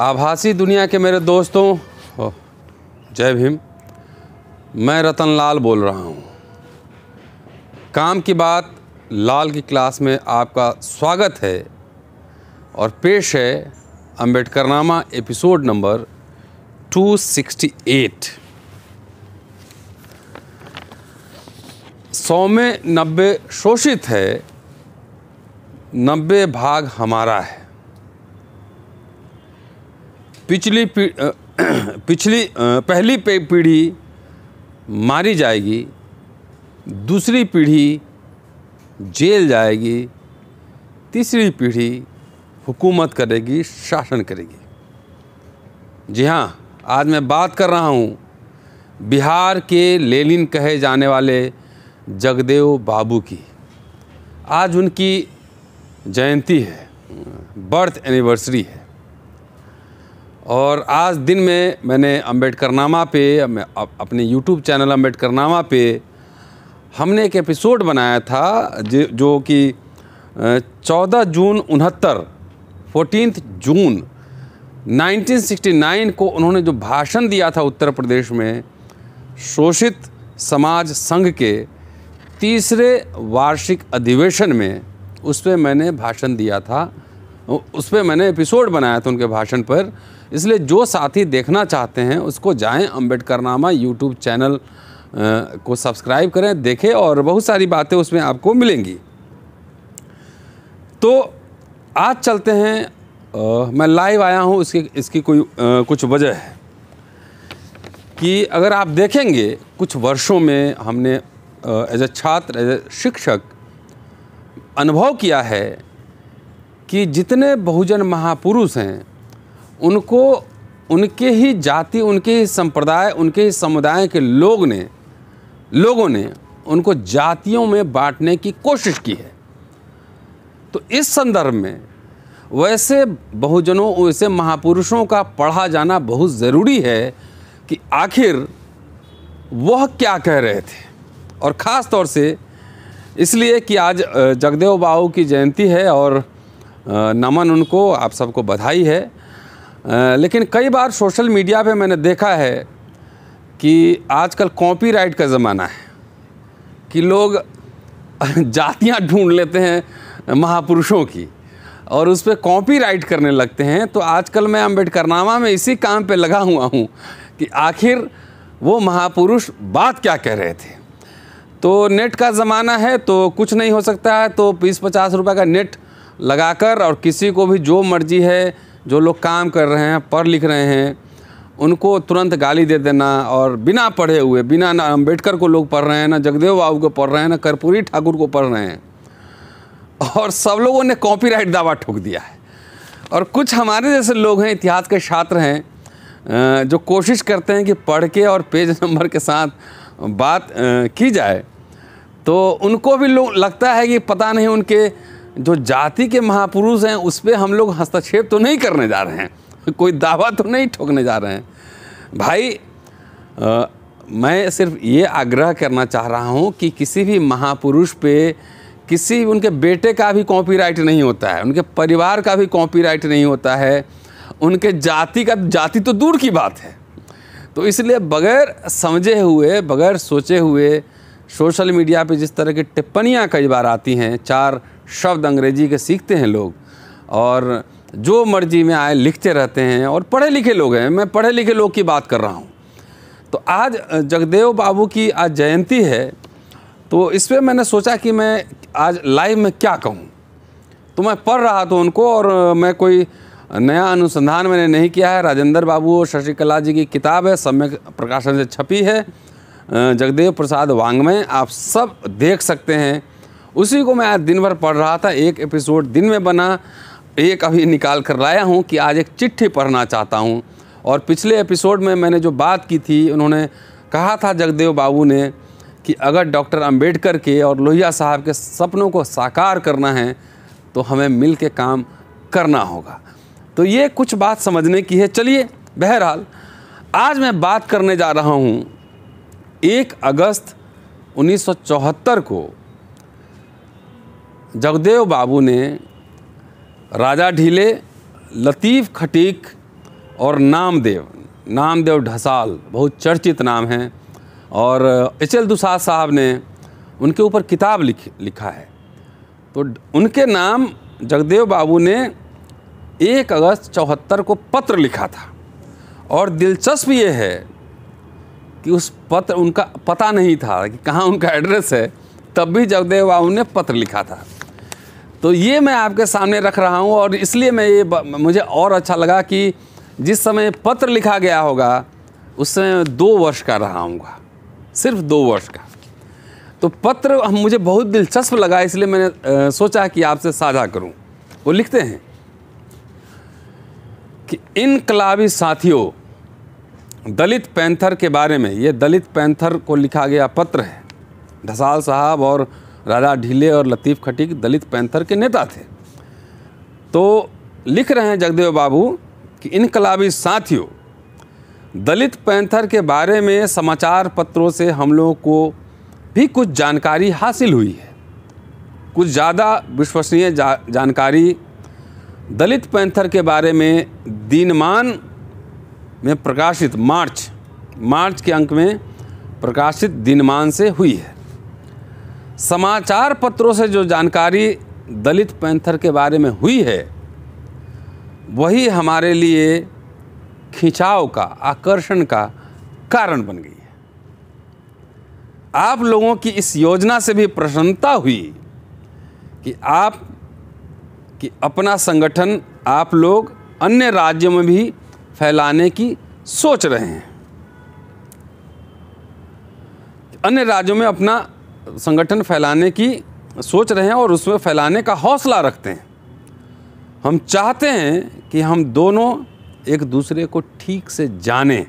आभासी दुनिया के मेरे दोस्तों जय भीम मैं रतन लाल बोल रहा हूँ काम की बात लाल की क्लास में आपका स्वागत है और पेश है अम्बेडकर नामा एपिसोड नंबर 268 सौ में नब्बे शोषित है नब्बे भाग हमारा है पिछली पिछली पहली पीढ़ी मारी जाएगी दूसरी पीढ़ी जेल जाएगी तीसरी पीढ़ी हुकूमत करेगी शासन करेगी जी हाँ आज मैं बात कर रहा हूँ बिहार के लेलिन कहे जाने वाले जगदेव बाबू की आज उनकी जयंती है बर्थ एनिवर्सरी है और आज दिन में मैंने अम्बेडकर नामा पे अपने यूट्यूब चैनल अम्बेडकर नामा पे हमने एक एपिसोड बनाया था जो कि 14 जून उनहत्तर फोर्टीन जून 1969 को उन्होंने जो भाषण दिया था उत्तर प्रदेश में शोषित समाज संघ के तीसरे वार्षिक अधिवेशन में उस पर मैंने भाषण दिया था उस पर मैंने एपिसोड बनाया था उनके भाषण पर इसलिए जो साथी देखना चाहते हैं उसको जाएं अम्बेडकर नामा यूट्यूब चैनल को सब्सक्राइब करें देखें और बहुत सारी बातें उसमें आपको मिलेंगी तो आज चलते हैं आ, मैं लाइव आया हूँ इसकी इसकी कोई आ, कुछ वजह है कि अगर आप देखेंगे कुछ वर्षों में हमने एज ए छात्र एज ए शिक्षक अनुभव किया है कि जितने बहुजन महापुरुष हैं उनको उनके ही जाति उनके ही संप्रदाय उनके ही समुदाय के लोग ने लोगों ने उनको जातियों में बांटने की कोशिश की है तो इस संदर्भ में वैसे बहुजनों वैसे महापुरुषों का पढ़ा जाना बहुत ज़रूरी है कि आखिर वह क्या कह रहे थे और ख़ास तौर से इसलिए कि आज जगदेव बाबू की जयंती है और नमन उनको आप सबको बधाई है लेकिन कई बार सोशल मीडिया पे मैंने देखा है कि आजकल कॉपीराइट का ज़माना है कि लोग जातियाँ ढूंढ लेते हैं महापुरुषों की और उस पर कॉपीराइट करने लगते हैं तो आजकल मैं अम्बेडकर नामा में इसी काम पे लगा हुआ हूँ कि आखिर वो महापुरुष बात क्या कह रहे थे तो नेट का ज़माना है तो कुछ नहीं हो सकता है तो बीस पचास रुपये का नेट लगाकर और किसी को भी जो मर्जी है जो लोग काम कर रहे हैं पढ़ लिख रहे हैं उनको तुरंत गाली दे देना और बिना पढ़े हुए बिना ना अम्बेडकर को लोग पढ़ रहे हैं ना जगदेव बाबू को पढ़ रहे हैं ना कर्पूरी ठाकुर को पढ़ रहे हैं और सब लोगों ने कॉपीराइट दावा ठोक दिया है और कुछ हमारे जैसे लोग हैं इतिहास के छात्र हैं जो कोशिश करते हैं कि पढ़ के और पेज नंबर के साथ बात की जाए तो उनको भी लगता है कि पता नहीं उनके जो जाति के महापुरुष हैं उस पर हम लोग हस्तक्षेप तो नहीं करने जा रहे हैं कोई दावा तो नहीं ठोकने जा रहे हैं भाई आ, मैं सिर्फ ये आग्रह करना चाह रहा हूँ कि किसी भी महापुरुष पे किसी उनके बेटे का भी कॉपीराइट नहीं होता है उनके परिवार का भी कॉपीराइट नहीं होता है उनके जाति का जाति तो दूर की बात है तो इसलिए बगैर समझे हुए बगैर सोचे हुए सोशल मीडिया पे जिस तरह की टिप्पणियाँ कई बार आती हैं चार शब्द अंग्रेजी के सीखते हैं लोग और जो मर्जी में आए लिखते रहते हैं और पढ़े लिखे लोग हैं मैं पढ़े लिखे लोग की बात कर रहा हूँ तो आज जगदेव बाबू की आज जयंती है तो इस पर मैंने सोचा कि मैं आज लाइव में क्या कहूँ तो मैं पढ़ रहा था उनको और मैं कोई नया अनुसंधान मैंने नहीं किया है राजेंद्र बाबू और शशिकला जी की किताब है सम्यक प्रकाशन से छपी है जगदेव प्रसाद में आप सब देख सकते हैं उसी को मैं आज दिन भर पढ़ रहा था एक एपिसोड दिन में बना एक अभी निकाल कर लाया हूँ कि आज एक चिट्ठी पढ़ना चाहता हूँ और पिछले एपिसोड में मैंने जो बात की थी उन्होंने कहा था जगदेव बाबू ने कि अगर डॉक्टर अंबेडकर के और लोहिया साहब के सपनों को साकार करना है तो हमें मिल के काम करना होगा तो ये कुछ बात समझने की है चलिए बहरहाल आज मैं बात करने जा रहा हूँ एक अगस्त 1974 को जगदेव बाबू ने राजा ढीले लतीफ़ खटीक और नामदेव नामदेव ढसाल बहुत चर्चित नाम हैं और एच एल दुसाद साहब ने उनके ऊपर किताब लिख लिखा है तो उनके नाम जगदेव बाबू ने एक अगस्त चौहत्तर को पत्र लिखा था और दिलचस्प ये है कि उस पत्र उनका पता नहीं था कि कहाँ उनका एड्रेस है तब भी जगदेव बाबू ने पत्र लिखा था तो ये मैं आपके सामने रख रहा हूँ और इसलिए मैं ये मुझे और अच्छा लगा कि जिस समय पत्र लिखा गया होगा उस समय दो वर्ष का रहा हूँ सिर्फ दो वर्ष का तो पत्र मुझे बहुत दिलचस्प लगा इसलिए मैंने सोचा कि आपसे साझा करूँ वो लिखते हैं कि इनकलाबी साथियों दलित पैंथर के बारे में ये दलित पैंथर को लिखा गया पत्र है ढसाल साहब और राधा ढीले और लतीफ़ खटीक दलित पैंथर के नेता थे तो लिख रहे हैं जगदेव बाबू कि इनकलाबी साथियों दलित पैंथर के बारे में समाचार पत्रों से हम लोगों को भी कुछ जानकारी हासिल हुई है कुछ ज़्यादा विश्वसनीय जा, जानकारी दलित पैंथर के बारे में दीनमान में प्रकाशित मार्च मार्च के अंक में प्रकाशित दीनमान से हुई है समाचार पत्रों से जो जानकारी दलित पैंथर के बारे में हुई है वही हमारे लिए खिंचाव का आकर्षण का कारण बन गई है आप लोगों की इस योजना से भी प्रसन्नता हुई कि आप कि अपना संगठन आप लोग अन्य राज्यों में भी फैलाने की सोच रहे हैं अन्य राज्यों में अपना संगठन फैलाने की सोच रहे हैं और उसमें फैलाने का हौसला रखते हैं हम चाहते हैं कि हम दोनों एक दूसरे को ठीक से जानें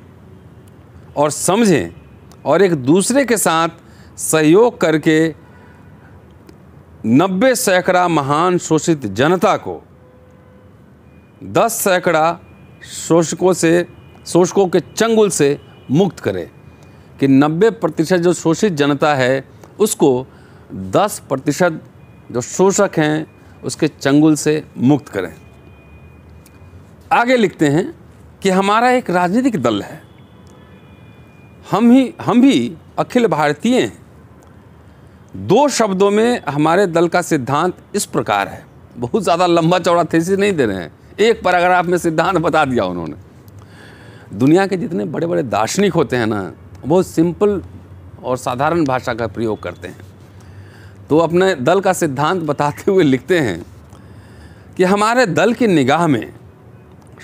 और समझें और एक दूसरे के साथ सहयोग करके नब्बे सैकड़ा महान शोषित जनता को दस सैकड़ा शोषकों से शोषकों के चंगुल से मुक्त करें कि नब्बे प्रतिशत जो शोषित जनता है उसको 10 प्रतिशत जो शोषक हैं उसके चंगुल से मुक्त करें आगे लिखते हैं कि हमारा एक राजनीतिक दल है हम ही हम भी अखिल भारतीय हैं दो शब्दों में हमारे दल का सिद्धांत इस प्रकार है बहुत ज़्यादा लंबा चौड़ा थे नहीं दे रहे हैं एक पैराग्राफ में सिद्धांत बता दिया उन्होंने दुनिया के जितने बड़े बड़े दार्शनिक होते हैं ना बहुत सिंपल और साधारण भाषा का प्रयोग करते हैं तो अपने दल का सिद्धांत बताते हुए लिखते हैं कि हमारे दल की निगाह में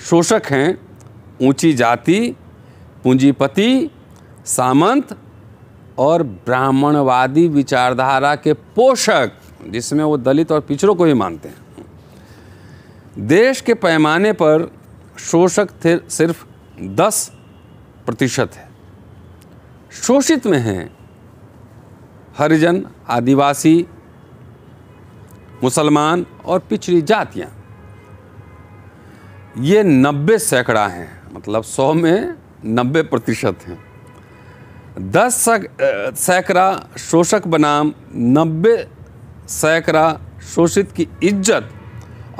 शोषक हैं ऊंची जाति पूंजीपति सामंत और ब्राह्मणवादी विचारधारा के पोषक जिसमें वो दलित और पिछड़ों को ही मानते हैं देश के पैमाने पर शोषक सिर्फ दस प्रतिशत है शोषित में हैं हरिजन आदिवासी मुसलमान और पिछड़ी जातियां ये नब्बे सैकड़ा हैं मतलब सौ में नब्बे प्रतिशत हैं दस सैकड़ा शोषक बनाम नब्बे सैकड़ा शोषित की इज्जत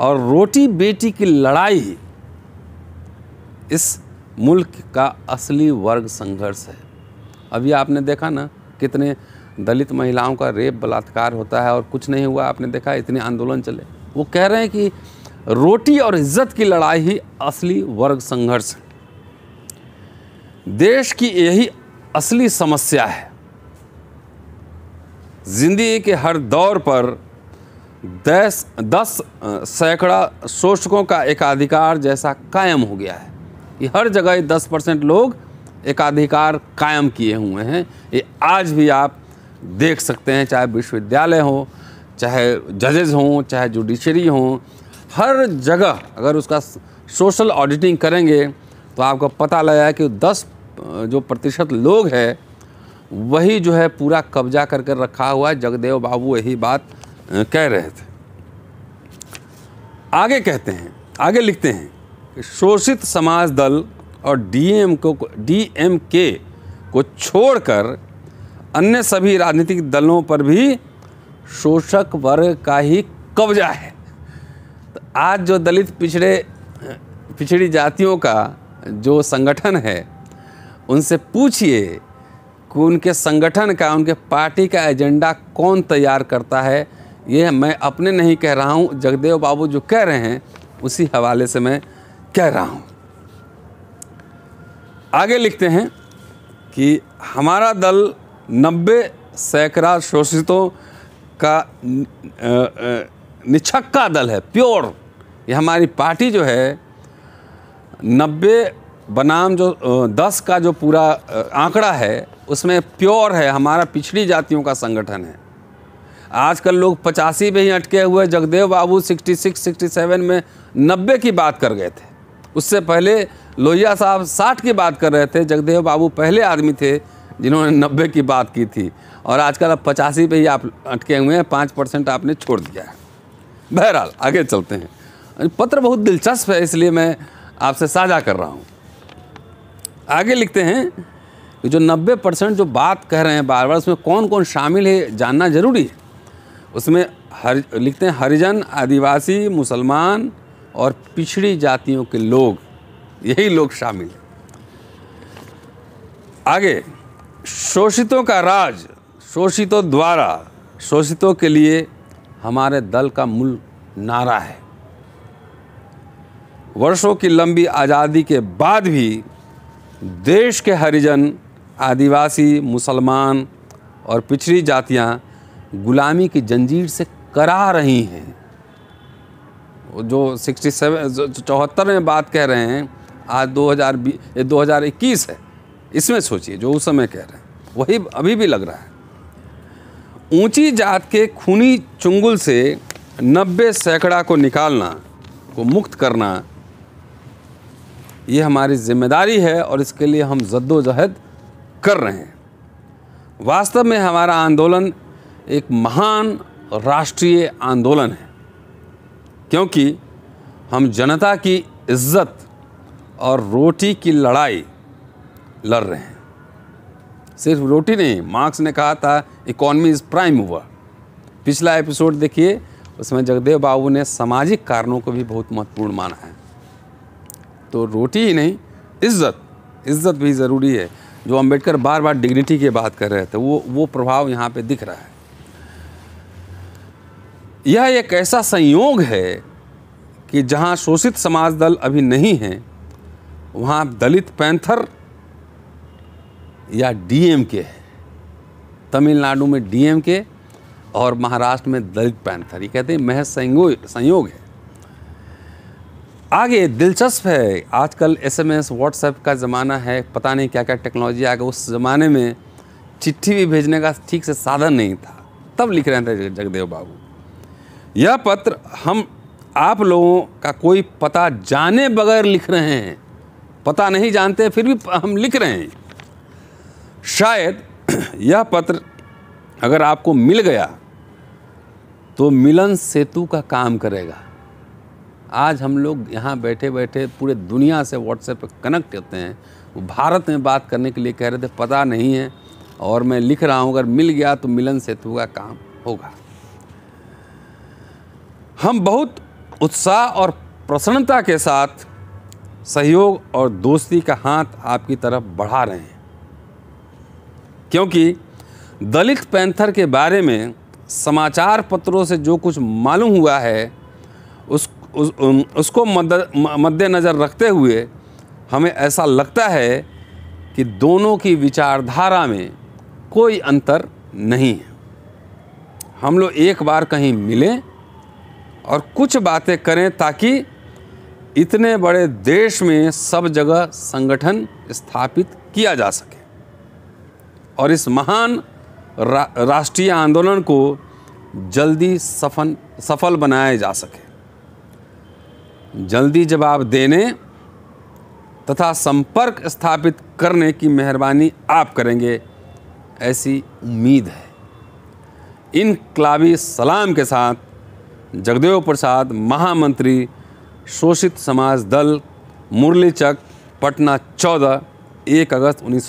और रोटी बेटी की लड़ाई इस मुल्क का असली वर्ग संघर्ष है अभी आपने देखा ना कितने दलित महिलाओं का रेप बलात्कार होता है और कुछ नहीं हुआ आपने देखा इतने आंदोलन चले वो कह रहे हैं कि रोटी और इज्जत की लड़ाई ही असली वर्ग संघर्ष देश की यही असली समस्या है जिंदगी के हर दौर पर दस दस सैकड़ा शोषकों का एकाधिकार जैसा कायम हो गया है कि हर जगह दस परसेंट लोग एकाधिकार कायम किए हुए हैं ये आज भी आप देख सकते हैं चाहे विश्वविद्यालय हो चाहे जजेज हों चाहे जुडिशरी हों हर जगह अगर उसका सोशल ऑडिटिंग करेंगे तो आपको पता लगा कि दस जो प्रतिशत लोग हैं वही जो है पूरा कब्जा करके रखा हुआ है जगदेव बाबू यही बात कह रहे थे आगे कहते हैं आगे लिखते हैं कि शोषित समाज दल और डीएम को डीएम के को छोड़कर अन्य सभी राजनीतिक दलों पर भी शोषक वर्ग का ही कब्जा है तो आज जो दलित पिछड़े पिछड़ी जातियों का जो संगठन है उनसे पूछिए कि उनके संगठन का उनके पार्टी का एजेंडा कौन तैयार करता है ये मैं अपने नहीं कह रहा हूँ जगदेव बाबू जो कह रहे हैं उसी हवाले से मैं कह रहा हूँ आगे लिखते हैं कि हमारा दल नब्बे सैकड़ा शोषितों का निछक्का दल है प्योर ये हमारी पार्टी जो है नब्बे बनाम जो दस का जो पूरा आंकड़ा है उसमें प्योर है हमारा पिछड़ी जातियों का संगठन है आजकल लोग पचासी में ही अटके हुए Jagdev Babu sixty six sixty seven में नब्बे की बात कर गए थे उससे पहले लोहिया साहब साठ की बात कर रहे थे जगदेव बाबू पहले आदमी थे जिन्होंने नब्बे की बात की थी और आजकल आप पचासी पे ही आप अटके हुए हैं पाँच परसेंट आपने छोड़ दिया है बहरहाल आगे चलते हैं पत्र बहुत दिलचस्प है इसलिए मैं आपसे साझा कर रहा हूँ आगे लिखते हैं कि जो 90 परसेंट जो बात कह रहे हैं बार बार उसमें कौन कौन शामिल है जानना जरूरी है उसमें हर लिखते हैं हरिजन आदिवासी मुसलमान और पिछड़ी जातियों के लोग यही लोग शामिल हैं आगे शोषितों का राज शोषितों द्वारा शोषितों के लिए हमारे दल का मूल नारा है वर्षों की लंबी आज़ादी के बाद भी देश के हरिजन आदिवासी मुसलमान और पिछड़ी जातियां गुलामी की जंजीर से करा रही हैं जो 67 चौहत्तर में बात कह रहे हैं आज 2020 2021 है इसमें सोचिए जो उस समय कह रहे हैं वही अभी भी लग रहा है ऊंची जात के खूनी चुंगुल से 90 सैकड़ा को निकालना को मुक्त करना ये हमारी जिम्मेदारी है और इसके लिए हम जद्दोजहद कर रहे हैं वास्तव में हमारा आंदोलन एक महान राष्ट्रीय आंदोलन है क्योंकि हम जनता की इज्जत और रोटी की लड़ाई लड़ रहे हैं सिर्फ रोटी नहीं मार्क्स ने कहा था इकॉनमी इज़ प्राइम हुआ पिछला एपिसोड देखिए उसमें जगदेव बाबू ने सामाजिक कारणों को भी बहुत महत्वपूर्ण माना है तो रोटी ही नहीं इज्जत इज्जत भी ज़रूरी है जो अंबेडकर बार बार डिग्निटी की बात कर रहे थे वो वो प्रभाव यहाँ पे दिख रहा है यह एक ऐसा संयोग है कि जहां शोषित समाज दल अभी नहीं है वहां दलित पैंथर या डीएमके है तमिलनाडु में डीएमके और महाराष्ट्र में दलित पैंथर ये कहते हैं महज संयोग संयोग है आगे दिलचस्प है आजकल एसएमएस व्हाट्सएप का ज़माना है पता नहीं क्या क्या टेक्नोलॉजी आ गया उस ज़माने में चिट्ठी भी भेजने का ठीक से साधन नहीं था तब लिख रहे थे जगदेव बाबू यह पत्र हम आप लोगों का कोई पता जाने बगैर लिख रहे हैं पता नहीं जानते फिर भी हम लिख रहे हैं शायद यह पत्र अगर आपको मिल गया तो मिलन सेतु का काम करेगा आज हम लोग यहाँ बैठे बैठे पूरे दुनिया से व्हाट्सएप पर कनेक्ट होते हैं वो भारत में बात करने के लिए कह रहे थे पता नहीं है और मैं लिख रहा हूँ अगर मिल गया तो मिलन सेतु का काम होगा हम बहुत उत्साह और प्रसन्नता के साथ सहयोग और दोस्ती का हाथ आपकी तरफ बढ़ा रहे हैं क्योंकि दलित पैंथर के बारे में समाचार पत्रों से जो कुछ मालूम हुआ है उस, उस उसको मद्देनज़र रखते हुए हमें ऐसा लगता है कि दोनों की विचारधारा में कोई अंतर नहीं है हम लोग एक बार कहीं मिलें और कुछ बातें करें ताकि इतने बड़े देश में सब जगह संगठन स्थापित किया जा सके और इस महान रा, राष्ट्रीय आंदोलन को जल्दी सफल सफल बनाया जा सके जल्दी जवाब देने तथा संपर्क स्थापित करने की मेहरबानी आप करेंगे ऐसी उम्मीद है इन सलाम के साथ जगदेव प्रसाद महामंत्री शोषित समाज दल मुरली चक पटना चौदह एक अगस्त उन्नीस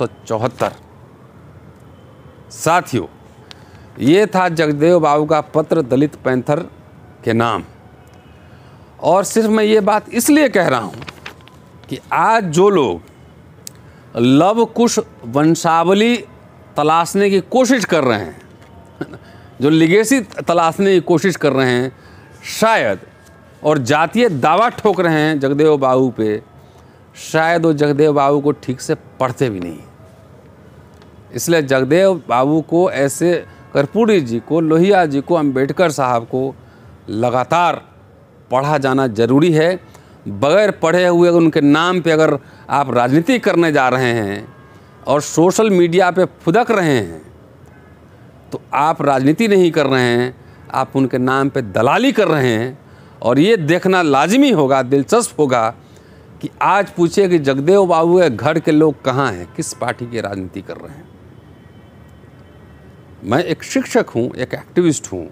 साथियों ये था जगदेव बाबू का पत्र दलित पैंथर के नाम और सिर्फ मैं ये बात इसलिए कह रहा हूँ कि आज जो लोग लव कुश वंशावली तलाशने की कोशिश कर रहे हैं जो लिगेसी तलाशने की कोशिश कर रहे हैं शायद और जातीय दावा ठोक रहे हैं जगदेव बाबू पे शायद वो जगदेव बाबू को ठीक से पढ़ते भी नहीं इसलिए जगदेव बाबू को ऐसे कर्पूरी जी को लोहिया जी को अंबेडकर साहब को लगातार पढ़ा जाना जरूरी है बगैर पढ़े हुए उनके नाम पे अगर आप राजनीति करने जा रहे हैं और सोशल मीडिया पे फुदक रहे हैं तो आप राजनीति नहीं कर रहे हैं आप उनके नाम पे दलाली कर रहे हैं और ये देखना लाजमी होगा दिलचस्प होगा कि आज पूछे कि जगदेव बाबू के घर के लोग कहाँ हैं किस पार्टी की राजनीति कर रहे हैं मैं एक शिक्षक हूँ एक एक्टिविस्ट हूँ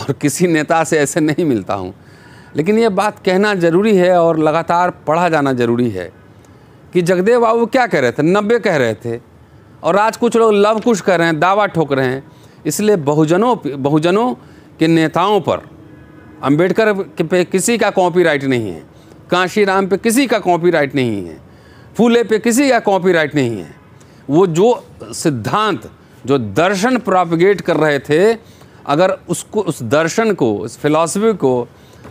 और किसी नेता से ऐसे नहीं मिलता हूँ लेकिन ये बात कहना ज़रूरी है और लगातार पढ़ा जाना ज़रूरी है कि जगदेव बाबू क्या कह रहे थे नब्बे कह रहे थे और आज कुछ लोग लव कुछ कर रहे हैं दावा ठोक रहे हैं इसलिए बहुजनों बहुजनों कि नेताओं पर अंबेडकर पे किसी का कॉपीराइट नहीं है कांशीराम पे किसी का कॉपीराइट नहीं है फूले पे किसी का कॉपीराइट नहीं है वो जो सिद्धांत जो दर्शन प्रॉपिगेट कर रहे थे अगर उसको उस दर्शन को उस फिलॉसफी को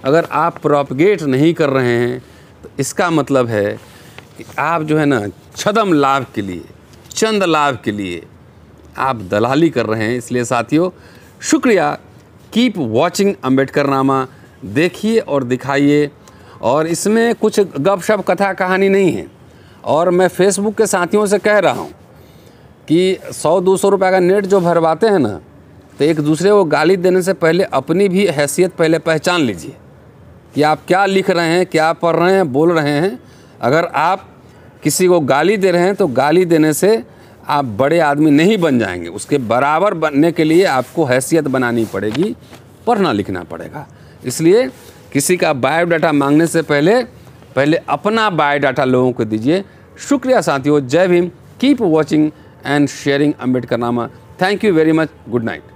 अगर आप प्रोपगेट नहीं कर रहे हैं तो इसका मतलब है कि आप जो है ना छदम लाभ के लिए चंद लाभ के लिए आप दलाली कर रहे हैं इसलिए साथियों शुक्रिया कीप वॉचिंग अम्बेडकर नामा देखिए और दिखाइए और इसमें कुछ गप शप कथा कहानी नहीं है और मैं फेसबुक के साथियों से कह रहा हूँ कि सौ दो सौ रुपये का नेट जो भरवाते हैं ना तो एक दूसरे को गाली देने से पहले अपनी भी हैसियत पहले पहचान लीजिए कि आप क्या लिख रहे हैं क्या पढ़ रहे हैं बोल रहे हैं अगर आप किसी को गाली दे रहे हैं तो गाली देने से आप बड़े आदमी नहीं बन जाएंगे उसके बराबर बनने के लिए आपको हैसियत बनानी पड़ेगी पढ़ना लिखना पड़ेगा इसलिए किसी का बायोडाटा मांगने से पहले पहले अपना बायोडाटा लोगों को दीजिए शुक्रिया साथियों जय Bhim keep watching and sharing Ambedkar Nama thank you very much good night